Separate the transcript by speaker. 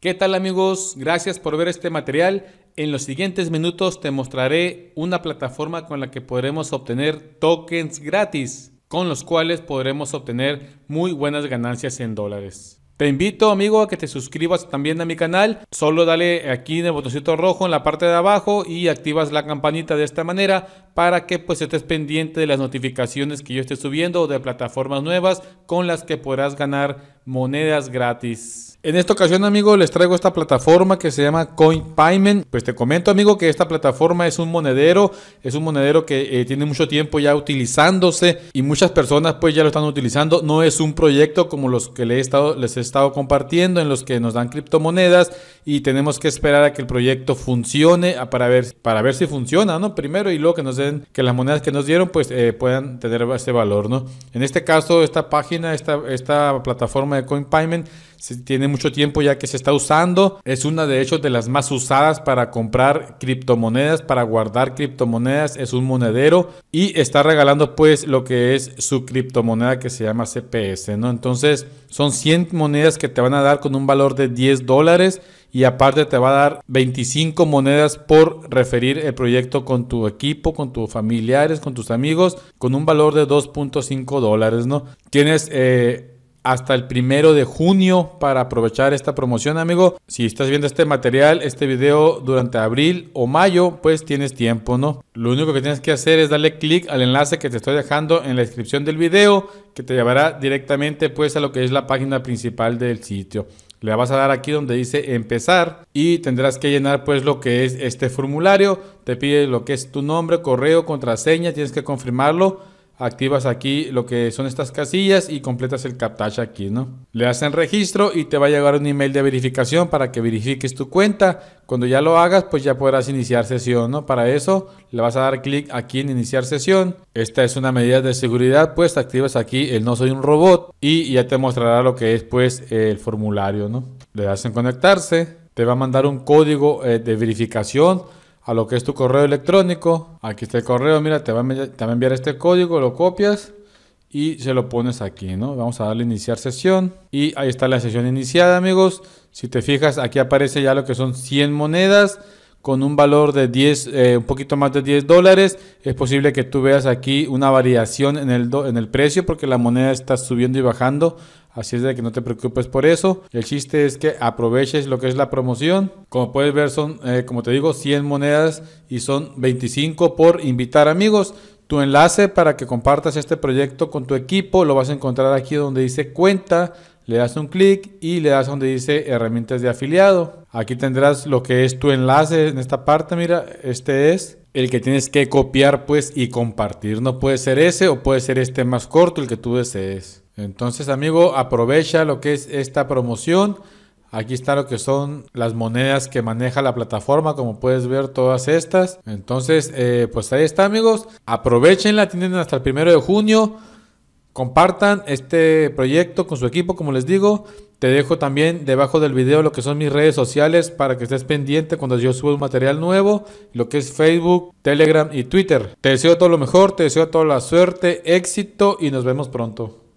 Speaker 1: ¿Qué tal amigos? Gracias por ver este material. En los siguientes minutos te mostraré una plataforma con la que podremos obtener tokens gratis, con los cuales podremos obtener muy buenas ganancias en dólares. Te invito amigo a que te suscribas también a mi canal, solo dale aquí en el botoncito rojo en la parte de abajo y activas la campanita de esta manera para que pues estés pendiente de las notificaciones que yo esté subiendo o de plataformas nuevas con las que podrás ganar monedas gratis. En esta ocasión, amigo, les traigo esta plataforma que se llama CoinPayment. Pues te comento, amigo, que esta plataforma es un monedero, es un monedero que eh, tiene mucho tiempo ya utilizándose y muchas personas pues ya lo están utilizando. No es un proyecto como los que les he estado, les he estado compartiendo en los que nos dan criptomonedas y tenemos que esperar a que el proyecto funcione para ver, para ver si funciona, ¿no? Primero y luego que nos den, que las monedas que nos dieron pues eh, puedan tener ese valor, ¿no? En este caso, esta página, esta, esta plataforma Coin Payment. Se tiene mucho tiempo ya que se está usando. Es una de hecho de las más usadas para comprar criptomonedas, para guardar criptomonedas. Es un monedero y está regalando pues lo que es su criptomoneda que se llama CPS, ¿no? Entonces son 100 monedas que te van a dar con un valor de 10 dólares y aparte te va a dar 25 monedas por referir el proyecto con tu equipo, con tus familiares, con tus amigos, con un valor de 2.5 dólares, ¿no? Tienes... Eh, hasta el primero de junio para aprovechar esta promoción, amigo. Si estás viendo este material, este video durante abril o mayo, pues tienes tiempo, ¿no? Lo único que tienes que hacer es darle clic al enlace que te estoy dejando en la descripción del video, que te llevará directamente pues a lo que es la página principal del sitio. Le vas a dar aquí donde dice empezar y tendrás que llenar pues lo que es este formulario. Te pide lo que es tu nombre, correo, contraseña, tienes que confirmarlo activas aquí lo que son estas casillas y completas el CAPTCHA aquí, ¿no? Le hacen registro y te va a llegar un email de verificación para que verifiques tu cuenta. Cuando ya lo hagas, pues ya podrás iniciar sesión, ¿no? Para eso le vas a dar clic aquí en iniciar sesión. Esta es una medida de seguridad, pues activas aquí el no soy un robot y ya te mostrará lo que es pues el formulario, ¿no? Le das en conectarse, te va a mandar un código eh, de verificación a lo que es tu correo electrónico. Aquí está el correo, mira, te va, a, enviar este código, lo copias y se lo pones aquí, ¿no? Vamos a darle iniciar sesión y ahí está la sesión iniciada, amigos. Si te fijas, aquí aparece ya lo que son 100 monedas con un valor de 10, eh, un poquito más de 10 dólares. Es posible que tú veas aquí una variación en el, en el precio porque la moneda está subiendo y bajando. Así es de que no te preocupes por eso. El chiste es que aproveches lo que es la promoción. Como puedes ver son, eh, como te digo, 100 monedas y son 25 por invitar amigos. Tu enlace para que compartas este proyecto con tu equipo lo vas a encontrar aquí donde dice cuenta le das un clic y le das donde dice herramientas de afiliado. Aquí tendrás lo que es tu enlace en esta parte. Mira, este es el que tienes que copiar pues y compartir. No puede ser ese o puede ser este más corto, el que tú desees. Entonces amigo, aprovecha lo que es esta promoción. Aquí está lo que son las monedas que maneja la plataforma, como puedes ver todas estas. Entonces, eh, pues ahí está amigos. Aprovechenla, tienen hasta el primero de junio Compartan este proyecto con su equipo, como les digo. Te dejo también debajo del video lo que son mis redes sociales para que estés pendiente cuando yo suba un material nuevo, lo que es Facebook, Telegram y Twitter. Te deseo todo lo mejor, te deseo toda la suerte, éxito y nos vemos pronto.